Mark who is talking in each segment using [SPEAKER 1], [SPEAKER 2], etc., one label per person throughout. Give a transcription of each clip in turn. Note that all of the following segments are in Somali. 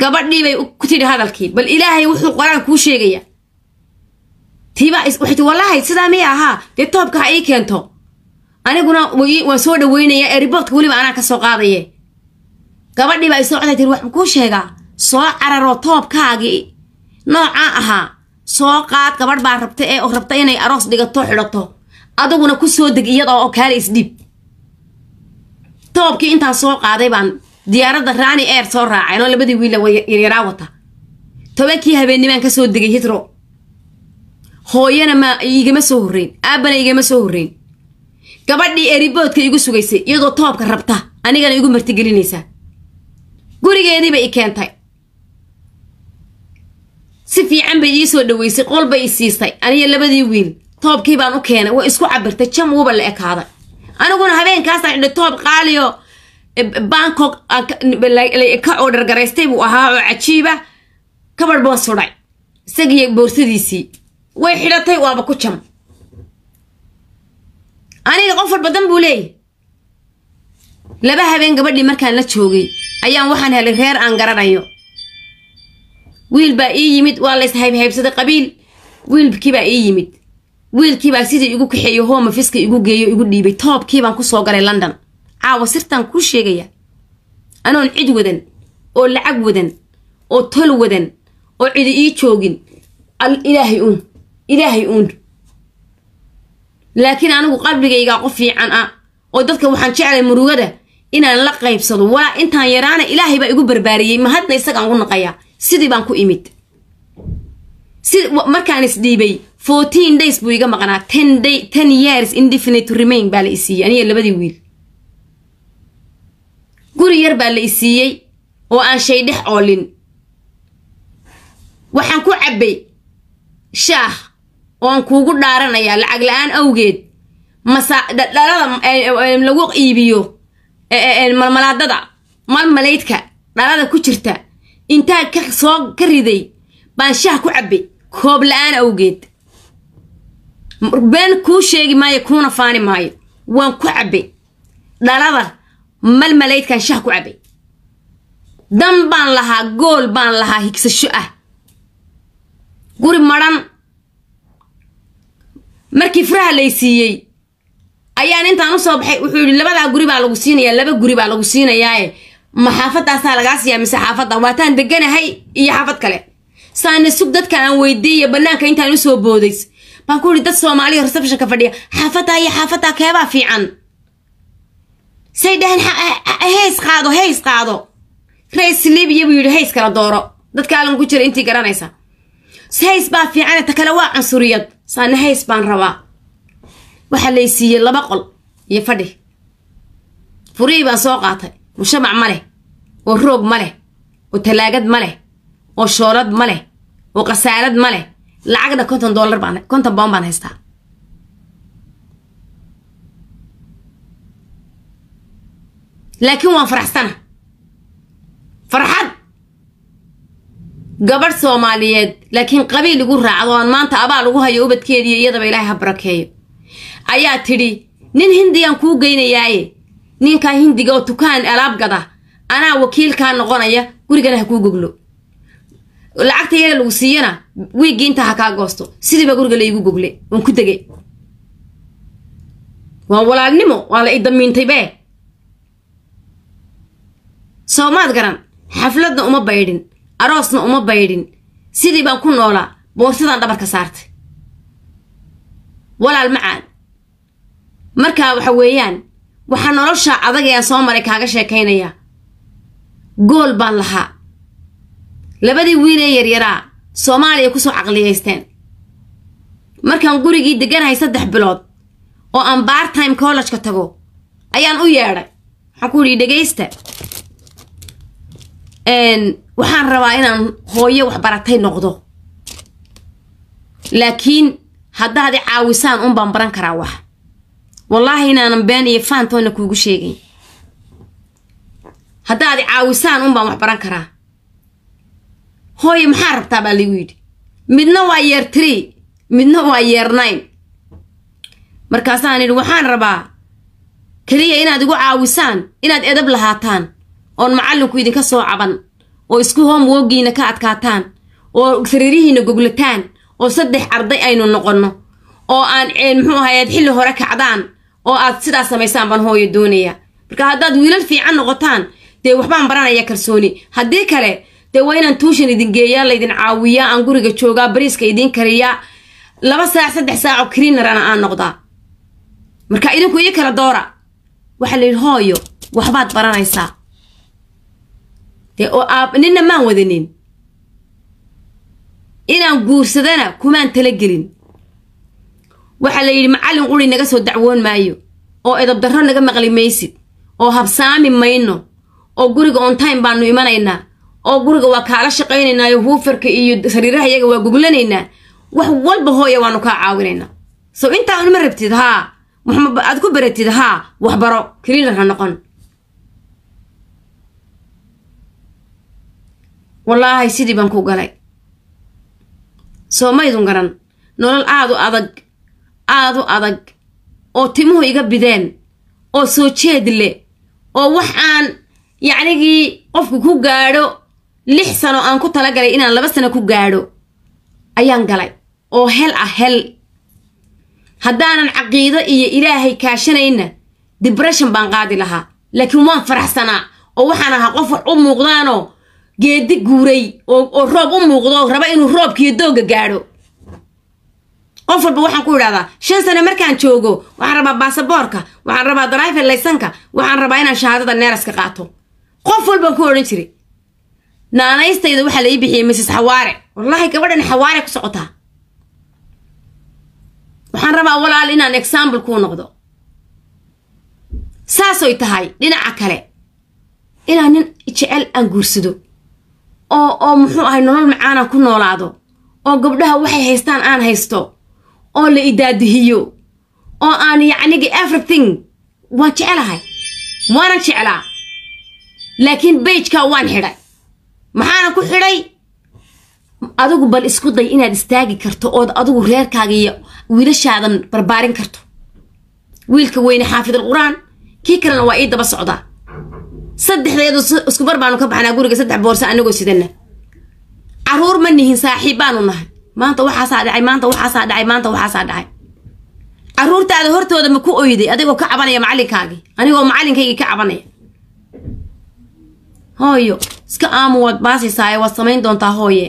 [SPEAKER 1] gabadhii bay ku tidhi hadalkii bal ilaahay wuxuu qoraan kuu sheegaya tibwaxay ti wallahay sidaa miya ahaa dee toobka ha ii keento aniguna waan soo dhaweynaya ee riboortka weliba anaa ka soo qaadaye gabadhii baa soo codtay tiri waxbuu kuu sheegaa soo cararo toobkaagii noocaa ahaa soo qaad gabadh baa rabta ee rabta inay aroos dhigato xidhato adaguna ku soo deg iyadoo oo kaale isdhiib toobkii intaa soo qaaday baan diyaaradda rani air soo raaceen oo labadii wiila yaryaraa wata tobankii habeennimaan ka soo degay hitro hooyana ma igama soo horreyn aabana igama soo horreyn gabadhii eriboodka igu sugaysay iyadoo toobka rabta anigana igu martigelinaysaa gurigeediiba i keentay si fiican bay ii soo dhaweysay qolbay i siistay aniyo labadii wiil toobkii baan u keenay waa isku cabirtay jam uuba la ekaaday aniguna habeenkaas adha toob qaaliyo Eh, bangkok ah, ka oodhar garaystay buu ahaa oo cajiiba kabar baan sudhay isagiiyo boorsadiisii way xidhatay waaba ku jam aniga qof walba dan buu leeyahy laba habeen gabadhii markaan la joogay ayaan waxaan helay reer aan garanayo wiil baa ii yimid waa la ishaybhaybsaday qabiil wiilkii baa ii yimid wiilkiibaa sidii igu kaxeeyo home ofiska igu geeyo igu dhiibay toobkiibaan kusoo galay london caawa sirtaan kuu sheegaya anoon cid wadan oo lacag wadan oo tol wadan oo cidi ii joogin ilaahay uun ilaahay uun laakiin anigu qalbigaygaa qof fiican ah oo dadka waxaan jeclay murugada inaan la qaybsado waa intaan yaraana ilaahay baa igu barbaariyey mahadna isagaan u naqayaa sidii baan ku imid markaan isdhiibay fourteen days buu iga maqnaa ten years indefinite remain baa la isiiyey aniga labadii wiil guri yar baa la isiiyey oo aan shay dhex oolin waxaan ku cabbay shaah oo kuugu dhaaranayaa lacag la-aan awgeed masaa lagu iibiyo malmalaadada malmalaydka dhalada ku jirta intaa ka soo ka riday baan shaah ku cabbay koob la-aan awgeed been kuu sheegi maayo kuuna faani maayo waan ku cabbay dhalada malmalaydkan shah ku cabay dan baan lahaa gool baan lahaa higsasho ah guri maran markii furaha lay siiyey ayaan intaan usoo baxay wuxuu yidhi labadaa guri baa lagu siinayaa laba guri baa lagu siinayaae ma xaafadaasaa lagaa siiyaa mise xaafadda waataan deganahay iyo xaafad kale saana sug dadka aan weydiiyo bannaanka intaan usoo boodays baan ku yidhi dad soomaaliya ka fadhiya xaafadaa iyo xaafadaa keebaa fiican say dhahan hays qaado hays qaado rays libiya buu yidhi hays kala dooro dadkaalan ku jira intii garanaysa hays baa fiicane ta kale waa cansuriyad saana hays baan rabaa waxaa lay siiyey laba qol iyo fadhi furihii baan soo qaatay mushamac ma leh oo roog ma leh oo talaagad ma leh oo shoolad ma leh oo khasaarad ma leh lacagna konton dollar baan konton boon baan haystaa laakiin waan faraxsana farxad gabadh soomaaliyeed laakiin qabiil igu raacdo aan maanta abaa lagu hayo ubadkeediiyo iyadaba ilaahay ha barakeeyo ayaa tidhi nin hindiyaan kuu geynayaaye ninkaa hindiga oo tukaan alaab gada anaa wakiilkaa noqonaya gurigana ha kuu goglo lacagta yare lagu siiyana wiiggii intaa ha kaa goosto sidiiba guriga laigu gogle waan ku degay waa walaalnimo waa la idamiintaybe soomaad garan xafladna uma baydhin aroosna uma baydhin sidii baan ku noolaa boortadan dhabarka saartay walaal macaan markaa waxa weeyaan waxaa nolosha adag ee soo maray kaaga sheekaynayaa gool baan lahaa labadii wiin ee yaryaraa soomaaliya soo caqliyaysteen markaan gurigii deganahay saddex bilood oo aan baartime collegeka tago ayaan u yeedhay waxaan ku yidhi dhegaysta waxaan rabaa inaan hooyo waxbaratay noqdo laakiin haddaad i caawisaan un baan baran karaa wax wallaahi inaanan been iyo faantoona kuugu sheegayn haddaad i caawisaan un baan wax baran karaa hooyo maxaa rabtaa baa lagu yidhi midna waa yeer tree midna waa yeer nine markaasaan idhi waxaan rabaa keliya inaad igu caawisaan inaad edab lahaataan oon macallinku idinka soo caban oo isku hoomwogiina ka adkaataan oo sariirihiina goglataan oo saddex arday aynu noqonno oo aan muxuu ahay xilli hore kacdaan oo aad sidaas samaysaan baan hooyo doonaya marka haddaad wiilal fiican noqotaan dee waxbaan baranaya kalsooni haddii kale dee waa inaan tuushan idin geeyaa laydin caawiyaa aan guriga joogaa bariiska idiin kariyaa laba saac saddex saaco krinarana aan noqdaa marka idinku ii kala doora waxaa la yidhi hooyo waxbaad baranaysaa dee oo aab maan wadanin inaan guursadana kumaan tala gelin waxaa la yidhi macalin uri naga soo dacwoon maayo oo edabdarro naga maqli maysid oo habsaami mayno oo guriga ontime baanu imanaynaa oo guriga waa kaala shaqaynaynaayo huufarka iyo sariiraha iyaga waa guglanaynaa wax walba hooya waanu kaa caawinaynaa sow intaa unama rabtid haa aad ku baratid haa waxbaro kiliinar ha noqon wallaahi sidii baan ku galay soo maydun garan nolol aad u adag aad u adag oo timuhu iga bideen oo soo jeed leh oo wax aan yacnigii qofku ku gaadho lix sano aan ku talagalay inaan laba sano ku gaadho ayaan galay oo hel ah hel haddaanan caqiido iyo ilaahay kaashanayna dibreshan baan qaadi lahaa laakiin waan faraxsanaa oo waxaan ahaa qof wax u muuqdaanoo geedi guuray oo roob u muuqdo raba inuu roobkiiyo dooga gaadho qof walba waxaan ku idhahdaa shan sane markaan joogo waxaan rabaa baasaboorka waxaan rabaa daraifer laysanka waxaan rabaa inaan shahaadada neeraska qaato qof walbaan ku odhan jiray naanaystayda waxaa lai bixiyey misis xawaare wallaahi gabadhan xawaare ku socotaa waxaan rabaa walaal inaan examble kuu noqdo saasoy tahay dhinaca kale inaan nin jecel aan guursado oo oo muxuu ahay nolol macaana ku noolaado oo gabdhaha waxay haystaan aan haysto oo la idaadihiyo oo aan yacnigi everything waan jecelahay waanan jeclaa laakiin bejka waan xidhay maxaana ku xidhay adigu bal isku day inaad istaagi karto ood adigu reerkaaga iyo wiilashaadan barbaarin karto wiilka weyne xaafidul qur-aan kii kalena waa ii daba socdaa saddexdeedu iskubar baanu ka baxnaa guriga saddex boorse anagoo sidana caruur ma nihin saaxiib baanu nahay maanta waxaasaa dhacay maanta waxaasaa dhacay maanta waxaasaa dhacay caruurtaada hortooda ma ku oyday adigoo ka cabanaya macalinkaagii anigoo macalinkaygii ka cabanaya hooyo iska aamu waad baasiysaaye waad samayn doontaa hooye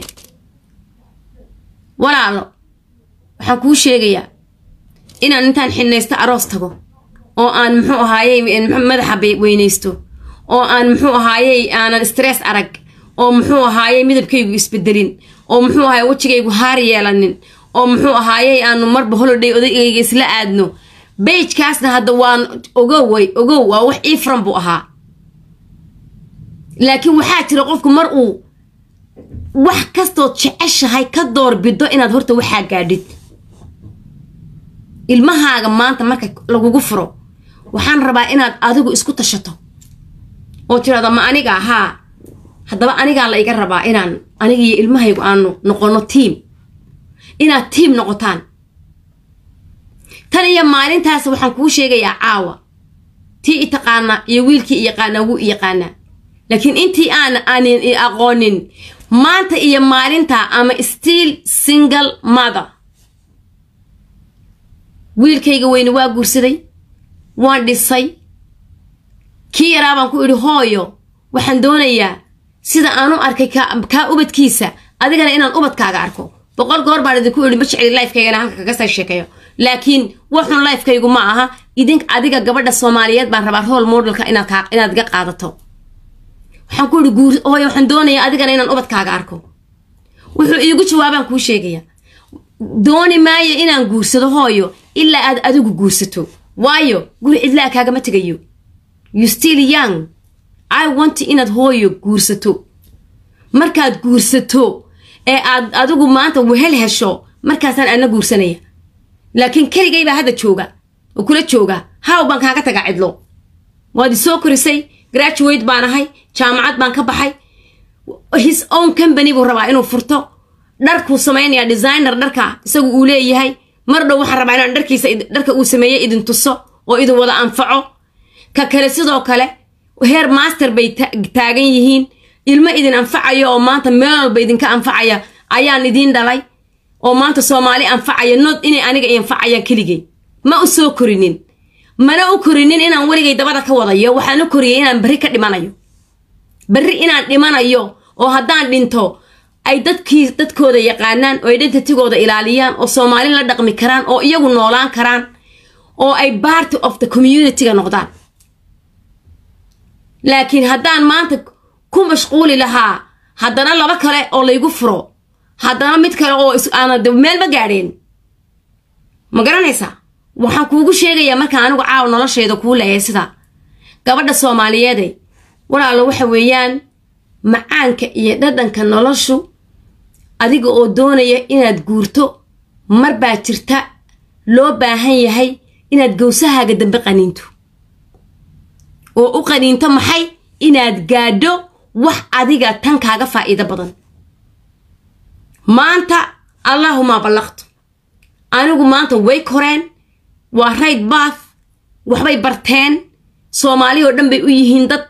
[SPEAKER 1] walaalo waxaan kuu sheegayaa inaan intaan xinaysto aroos tago oo aan muxuu ahaaye madaxa weynaysto oo aan muxuu ahaayey aanan stress arag oo muxuu ahaayey midabkaygu isbedelin oo muxuu ahaye wejigaygu haar yeelanin oo muxuu ahaayey aanu marba holiday odagayga isla aadno bejkaasna hadda waan ogoway ogow waa wax iifran buu ahaa laakiin waxaa jira qofku mar uu wax kastood jeceshahay ka doorbido inaad horta waxaa gaadhid ilmahaaga maanta marka lagugu furo waxaan rabaa inaad adigu isku tashato oo tirahda ma aniga haa haddaba anigaa la iga rabaa inaan iyo ilmahaygu aanu noqonno tiim inaad tiim noqotaan tan iyo maalintaas waxaan kuu sheegayaa caawa tii itaqaana iyo wiilkii iyaqaanaa wuu iyaqaanaa laakiin intii aan aanin i aqoonin maanta iyo maalinta ama stiil single mother wiilkayga weyne waa guursaday waan dhisay kii yaraa baan ku idhi hooyo waxaan doonayaa sida aan u arkay kaa ubadkiisa adigana inaan ubadkaaga arko boqol goor baan idinku idhi ma jecli lifekaygana halka kaga sii sheekeeyo laakiin waxun lifekaygu ma aha idin adiga gabadha soomaaliyeed baan rabaa rool modelka inaad iga qaadato waxaan ku idhi guur hooyo waxaan doonayaa adigana inaan ubadkaaga arko wuxuu iigu jawaabaan kuu sheegaya dooni maayo inaan guursado hooyo ilaa aad adigu guursato waayo guri cidlaa kaagama tegayo you still young i want inaad hooyo guursato markaad guursato ee aad adigu maanta wehel hesho markaasaan aadna guursanaya laakiin keligaybaa hadda jooga oo kula jooga haw baan kaaga tagaa cidlo waad isoo korisay graduate baan ahay jaamacad baan ka baxay his own combany buu rabaa inuu furto dharkuu samaynayaa designer dharka isagu uu leeyahay mar dhow waxaan rabaa inaan dharkiisa dharka uu sameeyey idin tuso oo idin wada anfaco ka kale sidoo kale heer master bay taagan yihiin ilmo idin anfacaya oo maanta meel walba idinka anfacaya ayaan idiin dhalay oo maanta soomaali anfacaya nood inay aniga ianfacayaan keligey ma u soo korinin mana u korinin inaan weligay dabada ka wadayo waxaan u koriyay inaan berri ka dhimanayo berri inaan dhimanayo oo haddaan dhinto ay dadkii dadkooda yaqaanaan oo identitigooda ilaaliyaan oo soomaali la dhaqmi karaan oo iyagu noolaan karaan oo ay barty of the communityga noqdaan laakiin haddaan maanta ku mashquuli lahaa haddana laba kale oo laygu furo haddana mid kale oo aana meelma gaadheen ma garanaysaa waxaan kuugu sheegayaa markaa anigu caaw nolosheeda kuu leehay sida gabadha soomaaliyeede walaalo waxa weeyaan macaanka iyo dhadhanka noloshu adiga oo doonaya inaad guurto mar baa jirta loo baahan yahay inaad gowsahaaga dambe qaniinto oo u qaniinto maxay inaad gaadho wax adiga tan kaaga faa'iido badan maanta allaahumaa ballaqto anigu maanta way koreen waa rayd baaf waxbay barteen soomaali oo dhan bay u yihiin dad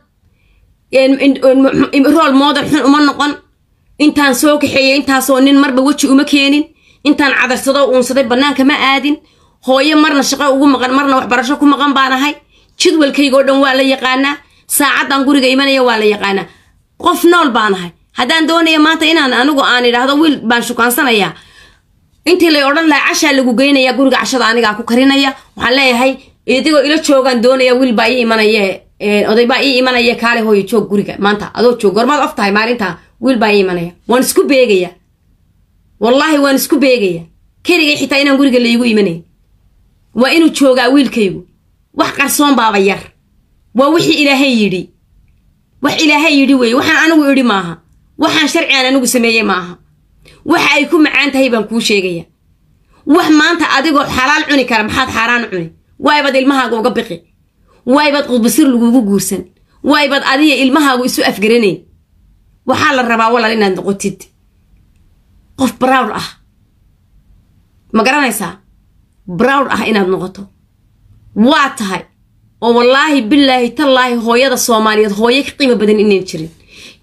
[SPEAKER 1] rool moodan xun uma noqon intaan soo kaxeeyey intaasoo nin marba weji uma keenin intaan cadarsado uunsaday bannaanka ma aadin hooyo marna shaqo ugu maqan marna waxbarasho ku maqan baan ahay jadwalkaygoo dhan waa la yaqaanaa saacaddan guriga imanaya waa la yaqaanaa qof nool baan ahay haddaan doonaya maanta inaan anigu aan idhaahdo wiil baan shukaansanayaa intii lay odhan lahay cashaa lagu geynaya guriga cashada anigaa ku karinaya waxaan leeyahay idigoo ila joogaan doonaya wiilbaa ii imanaya odaybaa ii imanaya kaale hooyo joog guriga maanta adoo joog gormaad of tahay maalintaa wiilbaa ii imanaya waan isku beegaya wallaahi waan isku beegaya keligay xitaa inaan guriga laigu imanayn waa inuu joogaa wiilkaygu wax qarsoon baaba yar waa wixii ilaahay yidhi wax ilaahay yidhi weeye waxaan anigu idhi maaha waxaan sharci aan anigu sameeyey maaha waxa ay ku macaan tahay baan kuu sheegaya wax maanta adigoo xalaal cuni kara maxaad xaaraan cuni waaybaad ilmahaaga uga biqi waaybaad qudbasir laguugu guursan waaybaad adiga ilmahaagu isu afgaranayn waxaa la rabaa walaal inaad noqotid qof browr ah ma garanaysaa browr ah inaad noqoto waa tahay oo wallaahi bilaahi tallaahi hooyada soomaaliyeed hooyo ka qiimo badan inaan jirin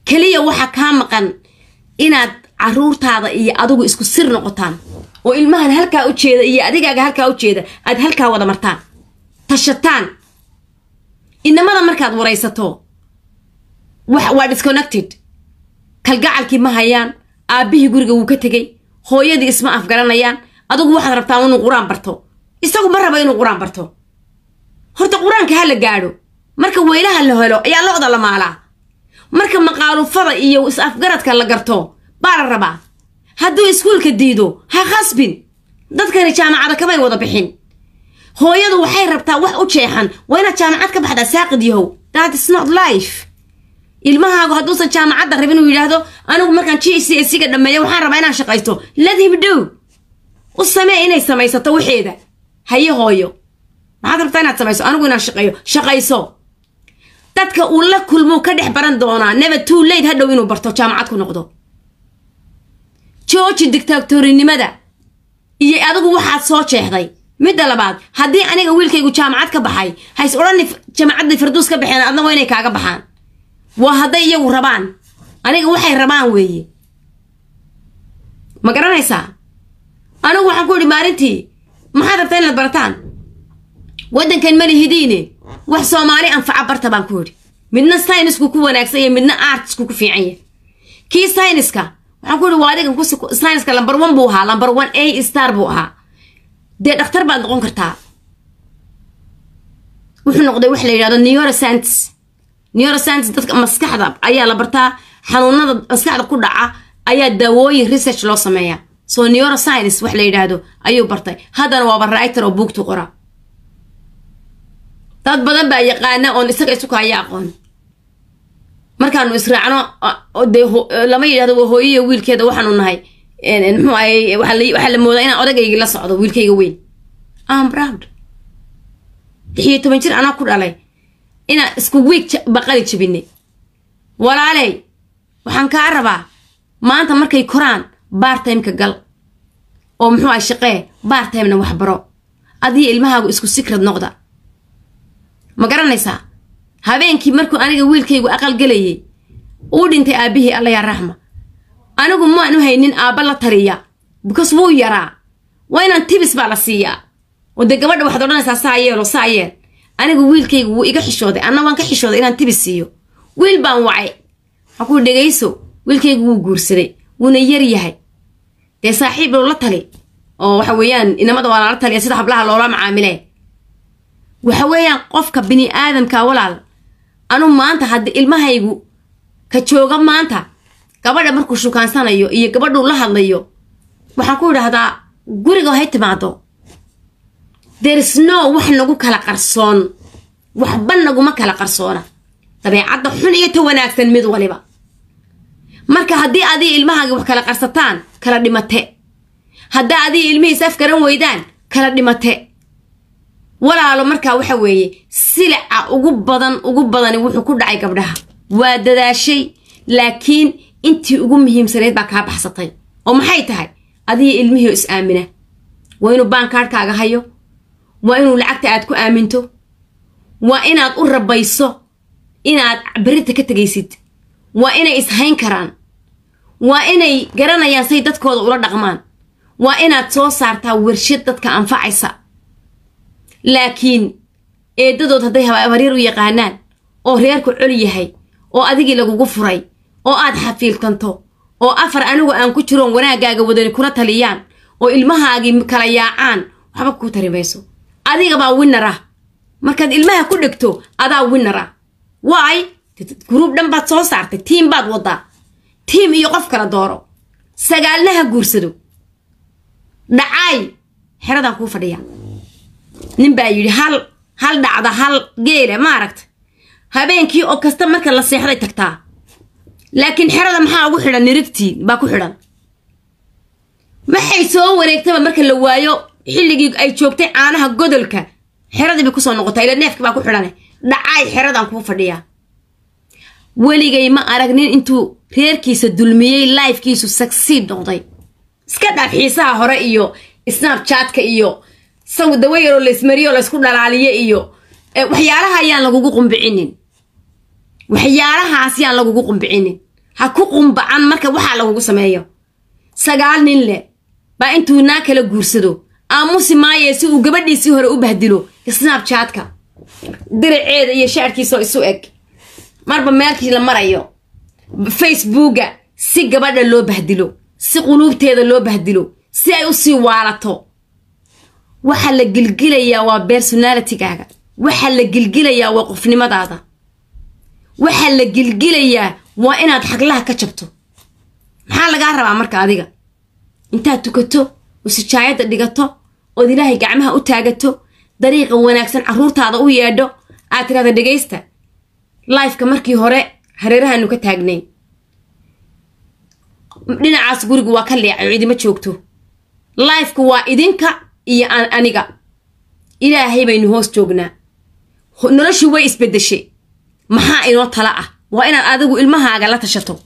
[SPEAKER 1] keliya waxaa kaa maqan inaad caruurtaada iyo adigu isku sir noqotaan oo ilmahan halkaa u jeeda iyo adigaaga halkaa u jeeda aad halkaa wada martaan tashataan inamada markaad waraysato waa disconnected kalgacalkii ma hayaan aabbihii guriga wuu ka tegey hooyadii isma afgaranayaan adigu waxaad rabtaan inuu qur-aan barto isagu ma raba inuu qur-aan barto horta qur-aanka ha la gaadho marka weylaha la helo ayaa lo la maalaa marka maqaaluufada iyo is-afgaradka la garto baa la rabaa hadduu iskuulka diido ha khasbin dadkani jaamacada kamay wada bixin hooyadu waxay rabtaa wax u jeexan waa inaad jaamacad ka baxdaa saaqid yahow that is not life ilmahaagu hadduusan jaamacadda rabin uu yidhaahdo anigu markaan g c siga dhammeeya waxaan rabaa inaan shaqaysto ladhib dhow u samee inay samaysato waxeeda haye hooyo maxaad rabtaa inaad samayso anigu inaan shaqeeyo shaqayso dadka uu la kulmuu ka dhex baran doonaa never too late hadhow inuu barto jaamacad ku noqdo jooji dictatorinimada iyo adigu waxaad soo jeexday midda labaad haddii aniga wiilkaygu jaamacad ka baxay hays odhan jaamacadda firduus ka baxeen adna waa inay kaaga baxaan waa hadday iyagu rabaan aniga waxay rabaan weeye ma garanaysaa anigu waxaan ku idhi maalintii maxaad rabtaa inaad barataan wadankan mali hidiine wax soomaali anfaca barta baan ku idhi midna saynisku ku wanaagsan yahy midna aartisku ku fiican yahy kii sayniska waxaan ku ihi waa adigan sayniska lambar one buu ahaa lambar one a star buu ahaa dee dhakhtar baad noqon kartaa wuxuu noqday wax la yidhahdo neuroscientis neuroscientis dadka maskaxda ayaa la bartaa xanuunada maskaxda ku dhaca ayaa daawooyin research loo sameeyaa soo neuroscientis wax la yidhaahdo ayuu bartay haddana waaba writer oo buugtu qora dad badan baa yaqaana oon isaga isu kahaya aqoon markaanu israacno ah, de lama yidhahdo waa hooyaya wiilkeeda waxaanu nahay muxuu ahay waxaa la moodaa inaan odagayga la socdo wiilkayga weyn am proud lix iyo toban jir anaa ku dhalay inaan isku wiig baqali jibinay walaaley waxaan kaa rabaa maanta markay koraan bartimeka gal oo muxuu ahay shaqee bartimena waxbaro adii ilmahaagu isku sikrad noqda ma garanaysaa habeenkii markuu aniga wiilkaygu aqalgelayay uu dhintay aabbihii allayaa raxma anigu maanu haynin aabba la tariya bukas wuu yaraa waa inaan tibis baa la siiyaa oo dee gabadha waxaad odhanaysaa saa yeelo saa yeel anigu wiilkaygu wuu iga xishooday anna waan ka xishooday inaan tibis siiyo wiil baan wacay waxaa kuu dhegayso wiilkaygu wuu guursaday wuuna yar yahay dee saaxiib low la tali oo waxa weeyaan inamada waa lala taliya sida hablaha loola macaamilee waxa weeyaan qofka bini aadamka walaal anu maanta haddii ilmahaygu ka jooga maanta gabadha markuu shukaansanayo iyo gabadhuu la hadlayo waxaan ku idhaahdaa guriga hay timaado derisno wax nagu kala qarsoon waxba naguma kala qarsoona dabeecadda xun iyo ta wanaagsan mid waliba marka haddii adii ilmahaaga wax kala qarsataan kala dhimate haddaa adii ilmihiis afgaran weydaan kala dhimate walaalo markaa waxa weeye silaca ah ugu badan ugu badani wuxuu ku dhacay gabdhaha waa dadaashay laakiin intii ugu muhiimsaneyd baa kaa baxsatay oo maxay tahay adiga ilmihii oo is aamina waa inuu baankaarhkaaga hayo waa inuu lacagta aad ku aaminto waa inaad u rabayso inaad berita ka tegaysid waa inay ishayn karaan waa inay garanayaan say dadkooda ula dhaqmaan waa inaad soo saartaa warshad dadka anfacaysa laakiin eeddadood hadday habaryar u yaqaanaan oo reerku col yahay oo adigii lagugu furay oo aad xafiiltanto oo afar anigu aan ku jiroon wanaaggaaga wadani kuna taliyaan oo ilmahaagii kala yaacaan waxba kuu tari mayso adigabaa winnar ah markaad ilmaha ku dhegto adaa winnar ah waay gruub dhan baad soo saartay tiim baad waddaa tiim iyo qof kala dooro sagaalna ha guursado dhacaay xeradaan kuu fadhiyaa ninbaa yidhi hal hal dhacda hal geela aragta habeenkii oo kasta marka la seexday tagtaa laakiin xerada maxaa ugu xidhan nirigtii baa ku xidhan waxay soo wareegtaba marka la waayo xilligii ay joogtay caanaha godolka xeradii bay kusoo noqotay ila neefki baa ku xidhane dhacay xeradan kuu fadhiyaa weligay ma arag nin intuu reerkiisa dulmiyey laifkiisu sagsiid noqday iska dhaaf xiisaha hore iyo snabjaadka iyo dawa yaroo laismariyo laysku dhalaaliye iyo eh, waxyaalaha ayaan lagugu qumbicinin waxyaalahaas yaan lagugu qumbicinin ha ku qumbacan marka waxaa lagugu sameeyo sagaal nin leh baa intuu naa kala guursado aamusi maayee si uu gabadhiisii hore u bahdilo snaabjaadka diriceeda iyo shaarkiisoo isu eg marba meelkii la marayo facebooka si gabadha loo bahdilo si quluubteeda loo bahdilo si ay usii waalato waxaa la gilgilayaa waa bersonalitigaaga waxaa la gilgilayaa waa qofnimadaada waxaa la gilgilayaa waa inaad xaglaha ka jabto maxaa lagaa rabaa marka adiga intaad tukato oo sijaayadda dhigato ood ilaahay gacmaha u taagato dariiqa wanaagsan carruurtaada u yeedho aad tiraada dhegaysta laifka markii hore hareerahaanu ka taagnay dhinacaas gurigu waa ka leecayo idima joogto laifku waa idinka iyo aniga ilaahay baynu hoos joognaa noloshii way isbedeshay maxaa inoo tala ah waa inaad adigu ilmahaaga la tashato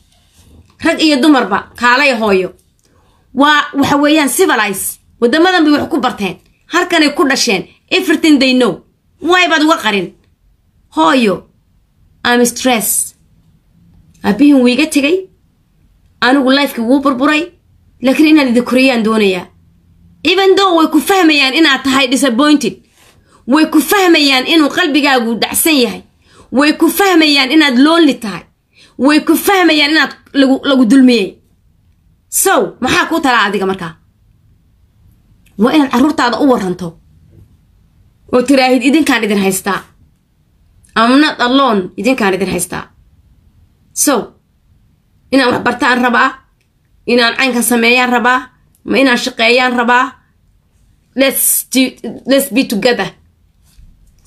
[SPEAKER 1] rag iyo dumarba kaalay hooyo waa waxa weeyaan civilise waddamadan bay wax ku barteen halkanay ku dhasheen everything they know baad uga qarin hooyo am stress aabihin wiiga tegay anigu lifeki wuu burburay laakiin inaad idikoriyaan doonayaa even cibandow way ku fahmayaan inaad tahay disappointed way ku fahmayaan inuu qalbigaagu dhacsan yahay way ku fahmayaan inaad loonli tahay way ku fahmayaan inaad lagu dulmiyey sow maxaa kuu talaa adiga markaa waa inaad carruurtaada u waranto oo tiraahid idinkaan idin haystaa amnad aloon idinkaan idin haystaa sow inaan wax bartaan rabaa inaan caynka sameeyaan rabaa ma inaan shaqeeyaan rabaa lesbi together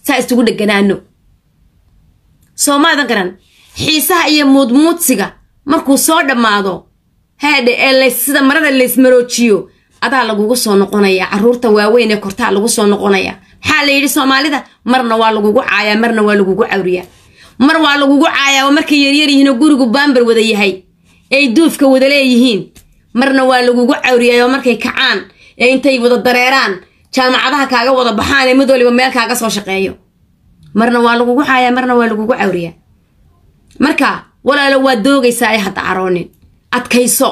[SPEAKER 1] saa isugu dheganaano soo maadan garan xiisaha iyo muudmuudsiga markuu soo dhammaado haadhe ee lays sida marada laysmaroojiyo adaa lagugu soo noqonaya caruurta waaweyn ee kortaa lagu soo noqonaya maxaa la yidhi soomaalida marna waa lagugu caayaa marna waa lagugu cawriyaa mar waa lagugu caayaa oo markay yaryar yihiinoo gurigu baambar wada yahay ay duufka wada leeyihiin marna waa lagugu cawriyayoo markay kacaan ee intay wada dareeraan jaamacadaha kaaga wada baxaan ee mid waliba meel kaaga soo shaqeeyo marna waa lagugu xaayaa marna waa lagugu cawriyaa marka walaalo waa doogaysaa ee hadda caroonin adkayso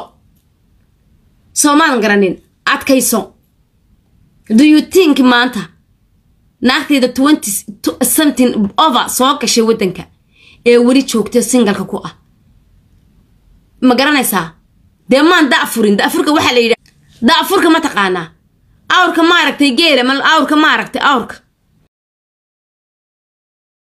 [SPEAKER 1] soomaadan garanin adkayso duyutink maanta naagtayda twenty something over soo gashay waddanka ee weli joogta singalka ku ah ma garanaysaa dee maan dafurin dafurka waxaa la yidha dacfurka ma taqaanaa awrka ma maaragtay geela awrka ma aragtay awrka